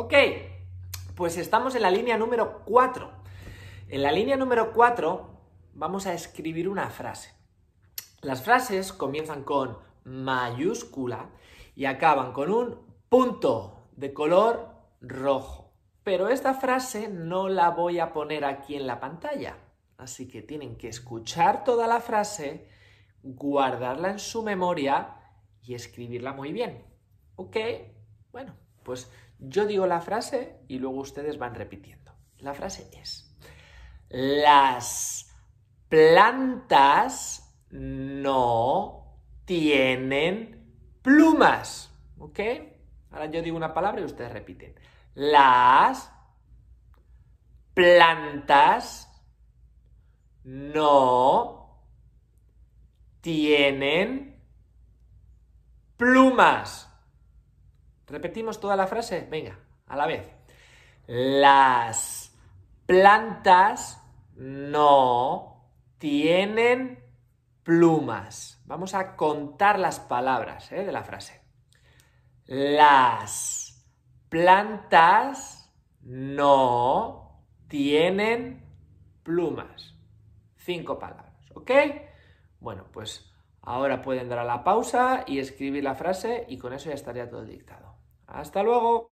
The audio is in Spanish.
Ok, pues estamos en la línea número 4. En la línea número 4 vamos a escribir una frase. Las frases comienzan con mayúscula y acaban con un punto de color rojo. Pero esta frase no la voy a poner aquí en la pantalla. Así que tienen que escuchar toda la frase, guardarla en su memoria y escribirla muy bien. ¿Ok? Bueno, pues yo digo la frase y luego ustedes van repitiendo. La frase es, las plantas no tienen plumas. ¿Ok? Ahora yo digo una palabra y ustedes repiten. Las plantas no tienen plumas. Repetimos toda la frase, venga, a la vez. Las plantas no tienen plumas. Vamos a contar las palabras eh, de la frase. Las plantas no tienen plumas. Cinco palabras, ¿ok? Bueno, pues Ahora pueden dar a la pausa y escribir la frase y con eso ya estaría todo dictado. Hasta luego.